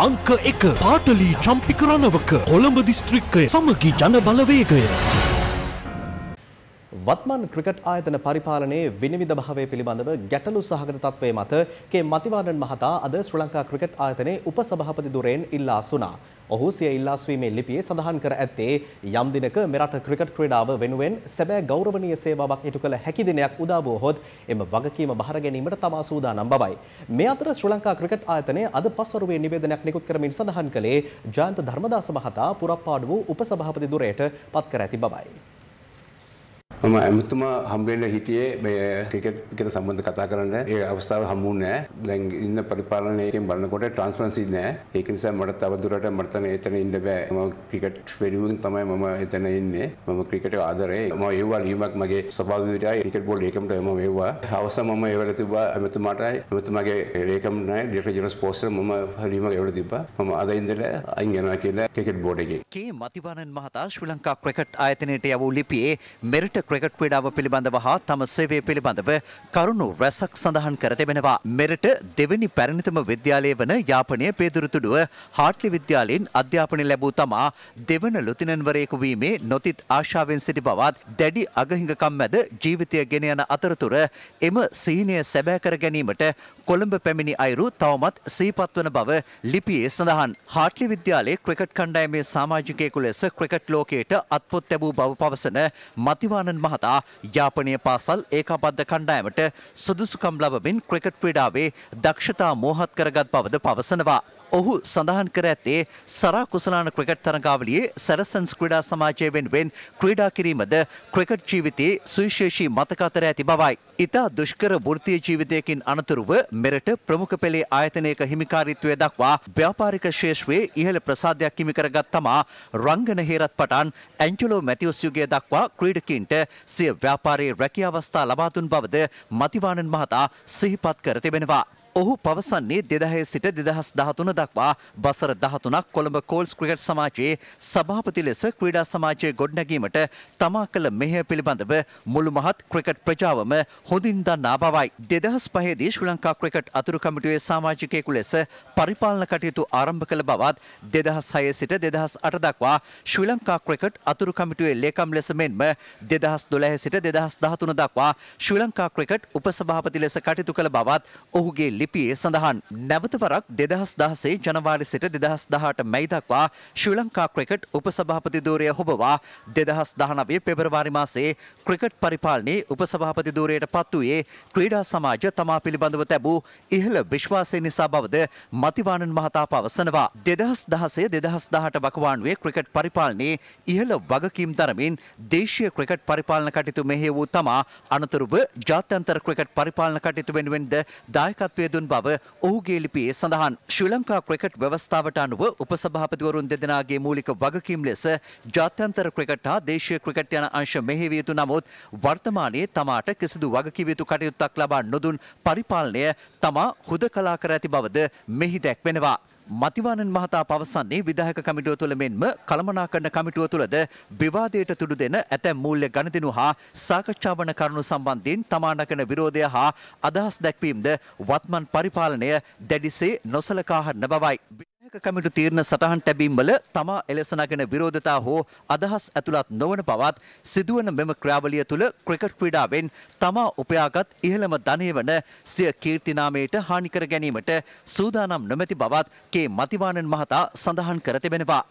අංක එක පාටලී චම්පිකරණවක කොළඹ දිස්ත්‍රික්කය සමගි ජනබලවේගය. වත්මන් ක්‍රිකට් ආයතන පරිපාලනයේ විනිවිද භාවය පිළිබඳව ගැටලු සහගත තත්ත්වයේ මත කේ මතිවාණන් මහතා අද ශ්‍රී ලංකා ක්‍රිකට් ආයතනයේ උපසභාපති දුරෙන් ඉල්ලාසුණා. ඔහු සිය ඉල්ලාස්වීමේ ලිපියේ සඳහන් කර ඇත්තේ යම් දිනක මෙරට ක්‍රිකට් ක්‍රීඩාව වෙනුවෙන් සැබෑ ගෞරවනීය සේවාවක් ඉටු කළ හැකි දිනයක් උදා වුවහොත් එම වගකීම බහර ගැනීමට තමා සූදානම් බවයි. මේ අතර ශ්‍රී ලංකා ක්‍රිකට් ආයතනය අද පස්වරුවේ නිවේදනයක් නිකුත් කරමින් සඳහන් කළේ ජයන්ත ධර්මදාස මහතා පුරප්පාඩු වූ උපසභාපති දුරයට පත් කර ඇති බවයි. මම ඇමතුමා හම්බෙන්න හිටියේ මේ ක්‍රිකට් එකට සම්බන්ධ කතා කරන්න ඒ අවස්ථාව හම්බුනේ නැහැ. දැන් ඉන්න පරිපාලනයේකින් බලනකොට ට්‍රාන්ස්පරන්සි නැහැ. ඒක නිසා මට තවදුරට මට එතන ඉන්න බෑ. මම ක්‍රිකට් වෙනුවෙන් තමයි මම එතන ඉන්නේ. මම ක්‍රිකට් ආදරේ. මම ඒවා ලියුමක් මගේ සභාවිතයි ක්‍රිකට් බෝඩ් ඒකමට මම ඒවා. හවස මම ඒවල තිබ්බා ඇමතුමාටයි ඇමතුමාගේ ඒකම නැහැ. ඩිරෙක්ටර් ජෙනරල් ස්පෝර්ට්ස් මම ලියුමක් ඒවල තිබ්බා. මම අද ඉඳලා අයින් යනවා කියලා ක්‍රිකට් බෝඩ් එකේ. කේ මතිවරණ මහතා ශ්‍රී ලංකා ක්‍රිකට් ආයතනයට යවූ ලිපියේ මෙරිට ක්‍රිකට් ක්‍රීඩාව පිළිබඳව හා තම සේවය පිළිබඳව කරුණු රැසක් සඳහන් කර තිබෙනවා. මෙරට දෙවැනි පැරණිතම විද්‍යාලය වන යාපනය පේදුරුතුඩුව හාට්ලි විද්‍යාලයෙන් අධ්‍යාපනය ලැබූ තමා දෙවන ලොතිනන්වරයෙකු වීමේ නොතිත් ආශාවෙන් සිටි බවත් දැඩි අගහිඟකම් මැද ජීවිතය ගෙන යන අතරතුර එම සීනය සැබෑ කර ගැනීමට කොළඹ පැමිණි අයුරු තවමත් සීපත්වන බව ලිපියේ සඳහන්. හාට්ලි විද්‍යාලයේ ක්‍රිකට් කණ්ඩායමේ සාමාජිකයෙකු ලෙස ක්‍රිකට් ලෝකයට අත්පොත් ලැබූ බව පවසන මතිවානන් මහතා යාපනය පාසල් ඒකාබද්ධ කණ්ඩායමට සුදුසුකම් ලබමින් ක්‍රිකට් ක්‍රීඩාවේ දක්ෂතා මෝහත් කරගත් බවද පවසනවා. ඔහු සඳහන් කර ඇත්තේ සරා කුසලාන ක්‍රිකට් තරඟාවලියේ සැලසන්ස් ක්‍රීඩා සමාජය වෙනුවෙන් ක්‍රීඩා කිරීමද ක්‍රිකට් ජීවිතයේ සුවිශේෂී මතක අතර ඇති බවයි. ඉතා දුෂ්කර වෘත්තීය ජීවිතයකින් අනතුරුව මෙරට ප්‍රමුඛ පෙළේ ආයතනයක හිමිකාරීත්වය දක්වා ව්‍යාපාරික ශේෂ්ත්‍රයේ ඉහළ ප්‍රසාදයක් හිමි කරගත් තමා රංගන හේරත් පටන් ඇන්ජලෝ මැතිවස් යුගය දක්වා ක්‍රීඩකීන්ට සිය ව්‍යාපාරයේ රැකිය අවස්ථා ලබා දුන් බවද මතිවාණන් මහතා සිහිපත් කර තිබෙනවා. ඔහු පවසන්නේ දෙදහය සිට දෙදහස් දහතුන දක්වා බසර දහතුනක් කොළඹ කෝල්ස් ක්‍රිකට් සමාජයේ සභාපති ලෙස ක්‍රීඩා සමාජය ගොඩනැගීමට තමා කළ මෙහය පිළිබඳව මුළු මහත් ක්‍රිකට් ප්‍රජාවම හොඳින් දන්නා බවයි. දෙදහස් පහේදී ශ්‍රී ලංකා ක්‍රිකට් අතුරු කමිටුවේ සමාජිකයෙකු ලෙස පරිපාලන කටයුතු ආරම්භ කළ බවත් දෙදහස් හය සිට දෙදහස් අට දක්වා ශ්‍රී ලංකා ක්‍රිකට් අතුරු කමිටුවේ ලේකම් ලෙස මෙන්ම දෙදහස් දොළහ සිට දෙදහස් දහතුන දක්වා ශ්‍රී ලංකා ක්‍රිකට් උපසභාපති ලෙස කටයුතු කළ බවත් ඔහුගේ ලිපියේ සඳහන් නැවත වරක් දෙදහස් දහසේ ජනවාරි සිට දෙදහස් දහට මැයි දක්වා ශ්‍රී ලංකා ක්‍රිකට් උපසභාපති ධූරය හොබවා දෙදහස් දහනවේ පෙබරවාරි මාසේ ක්‍රිකට් පරිපාලනයේ උපසභාපති ධූරයට පත් වූයේ ක්‍රීඩා සමාජ තමා පිළිබඳව තැබූ ඉහළ විශ්වාසය නිසා බවද මතිවාණන් මහතා පවසනවා. දෙදහස් දහසේ දෙදහස් දහට වකවානුවේ ක්‍රිකට් පරිපාලනයේ ඉහළ වගකීම් තරමින් දේශීය ක්‍රිකට් පරිපාලන කටයුතු මෙහෙ වූ තමා අනතුරුව ජාත්‍යන්තර ක්‍රිකට් පරිපාලන කටයුතු වෙනුවෙන්ද දායකත්වය දුන් බව ඔහුගේ ලිපියේ සඳහන්. ශ්‍රී ලංකා ක්‍රිකට් ව්‍යවස්ථාවට අනුව උපසභාපතිවරුන් දෙදෙනාගේ මූලික වගකීම් ලෙස ජාත්‍යන්තර ක්‍රිකට් හා දේශීය ක්‍රිකට් යන අංශ මෙහෙවිය යුතු නමුත් වර්තමානයේ තමාට කිසිදු වගකීම් යුතු කටයුත්තක් ලබා නොදුන් පරිපාලනය තමා හුදකලා කර ඇති බවද මෙහි දැක්වෙනවා. මතිවානන් මහතා පවසන්නේ විධායක කමිටුව තුළ මෙන්ම කළමනාකරණ කමිටුව තුළද විවාදයට තුඩු දෙන ඇතැම් මූල්‍ය ගණතිනු හා සාකච්ඡාවන කරුණු සම්බන්ධයෙන් තමානකන විරෝධය හා අදහස් දැක්වීම්ද වත්මන් පරිපාලනය දැඩිසේ නොසලකාහන්න බවයි. පාලක කමිටු තීරණ සටහන් තැබීම් වල තමා එලෙසනගෙන විරෝධතා හෝ අදහස් ඇතුළත් නොවන බවත් සිදුවන මෙම ක්‍රියාවලිය තුළ ක්‍රිකට් ක්‍රීඩාවෙන් තමා උපයාගත් ඉහළම ධනය වන සිය කීර්තිනාමයට හානිකර ගැනීමට සූදානම් නොමැති බවත් කේ මතිවාණන් මහතා සඳහන් කර තිබෙනවා.